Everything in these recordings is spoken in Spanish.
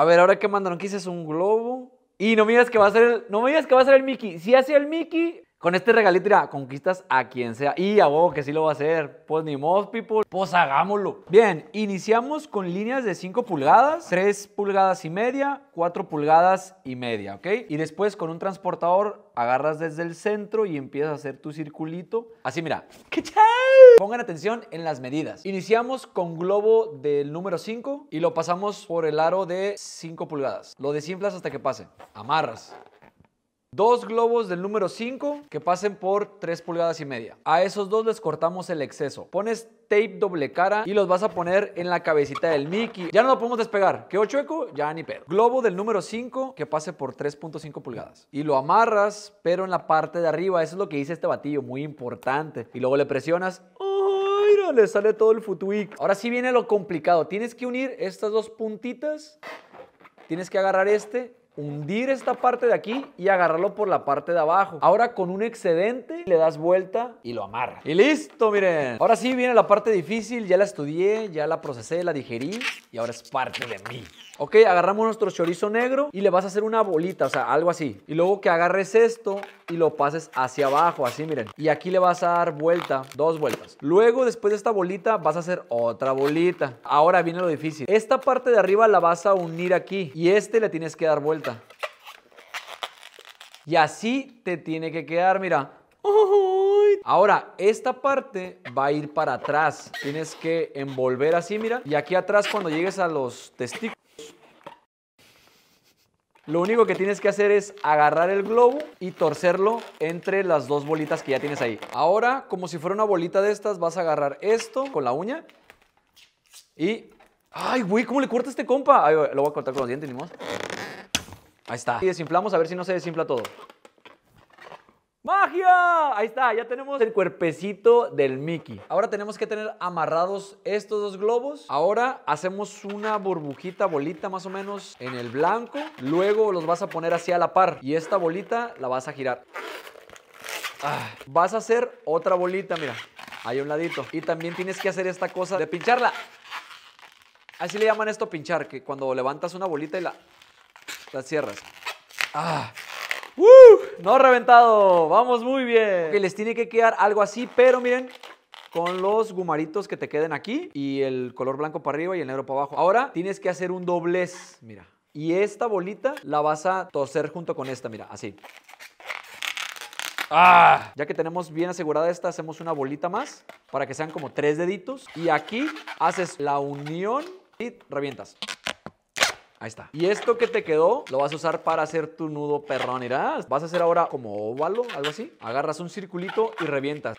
A ver, ahora que mandaron, quizás un globo. Y no me digas que va a ser el, no me digas que va a ser el Mickey. Si hace el Mickey, con este regalito, mira, conquistas a quien sea. Y a vos que sí lo va a hacer. Pues ni modo, people. Pues hagámoslo. Bien, iniciamos con líneas de 5 pulgadas, 3 pulgadas y media, 4 pulgadas y media, ¿ok? Y después con un transportador agarras desde el centro y empiezas a hacer tu circulito. Así, mira. ¡Qué chao! Pongan atención en las medidas. Iniciamos con globo del número 5 y lo pasamos por el aro de 5 pulgadas. Lo desinflas hasta que pase. Amarras. Dos globos del número 5 que pasen por 3 pulgadas y media. A esos dos les cortamos el exceso. Pones tape doble cara y los vas a poner en la cabecita del Mickey. Ya no lo podemos despegar. ¿Qué eco? Ya ni pedo. Globo del número 5 que pase por 3.5 pulgadas. Y lo amarras, pero en la parte de arriba. Eso es lo que dice este batillo, muy importante. Y luego le presionas mira, le sale todo el futuic. Ahora sí viene lo complicado. Tienes que unir estas dos puntitas. Tienes que agarrar este hundir esta parte de aquí y agarrarlo por la parte de abajo. Ahora con un excedente le das vuelta y lo amarras. Y listo, miren. Ahora sí viene la parte difícil, ya la estudié, ya la procesé, la digerí y ahora es parte de mí. Ok, agarramos nuestro chorizo negro y le vas a hacer una bolita, o sea, algo así. Y luego que agarres esto y lo pases hacia abajo, así miren. Y aquí le vas a dar vuelta, dos vueltas. Luego, después de esta bolita, vas a hacer otra bolita. Ahora viene lo difícil. Esta parte de arriba la vas a unir aquí y este le tienes que dar vuelta. Y así te tiene que quedar, mira. Ahora, esta parte va a ir para atrás. Tienes que envolver así, mira. Y aquí atrás, cuando llegues a los testículos, lo único que tienes que hacer es agarrar el globo y torcerlo entre las dos bolitas que ya tienes ahí. Ahora, como si fuera una bolita de estas, vas a agarrar esto con la uña y... ¡Ay, güey! ¿Cómo le corta este compa? lo voy a cortar con los dientes, ni Ahí está. Y desinflamos a ver si no se desinfla todo. ¡Magia! Ahí está, ya tenemos el cuerpecito del Mickey. Ahora tenemos que tener amarrados estos dos globos. Ahora hacemos una burbujita, bolita más o menos en el blanco. Luego los vas a poner así a la par y esta bolita la vas a girar. Ah, vas a hacer otra bolita, mira, ahí a un ladito. Y también tienes que hacer esta cosa de pincharla. Así le llaman esto pinchar, que cuando levantas una bolita y la, la cierras. Ah, ¡Uh! No reventado, vamos muy bien. Y les tiene que quedar algo así, pero miren, con los gumaritos que te queden aquí y el color blanco para arriba y el negro para abajo. Ahora tienes que hacer un doblez, mira. Y esta bolita la vas a toser junto con esta, mira, así. ¡Ah! Ya que tenemos bien asegurada esta, hacemos una bolita más para que sean como tres deditos. Y aquí haces la unión y revientas. Ahí está. Y esto que te quedó lo vas a usar para hacer tu nudo perrón. Vas a hacer ahora como óvalo, algo así. Agarras un circulito y revientas.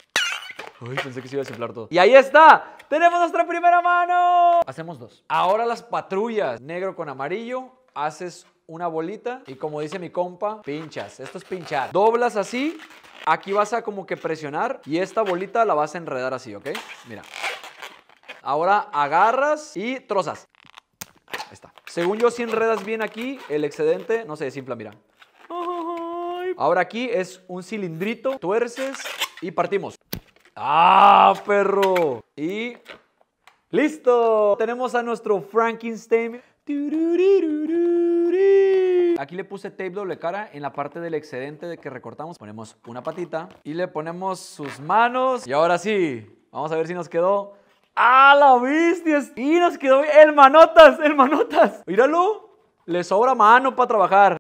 Uy, pensé que se iba a desinflar todo. Y ahí está. Tenemos nuestra primera mano. Hacemos dos. Ahora las patrullas. Negro con amarillo. Haces una bolita y como dice mi compa, pinchas. Esto es pinchar. Doblas así. Aquí vas a como que presionar y esta bolita la vas a enredar así, ¿ok? Mira. Ahora agarras y trozas. Según yo, si enredas bien aquí, el excedente no se desinfla, mira. Ahora aquí es un cilindrito, tuerces y partimos. ¡Ah, perro! Y... ¡Listo! Tenemos a nuestro Frankenstein. Aquí le puse tape doble cara en la parte del excedente de que recortamos. Ponemos una patita y le ponemos sus manos. Y ahora sí, vamos a ver si nos quedó a la bestia! Y nos quedó el manotas, el manotas. Míralo. Le sobra mano para trabajar.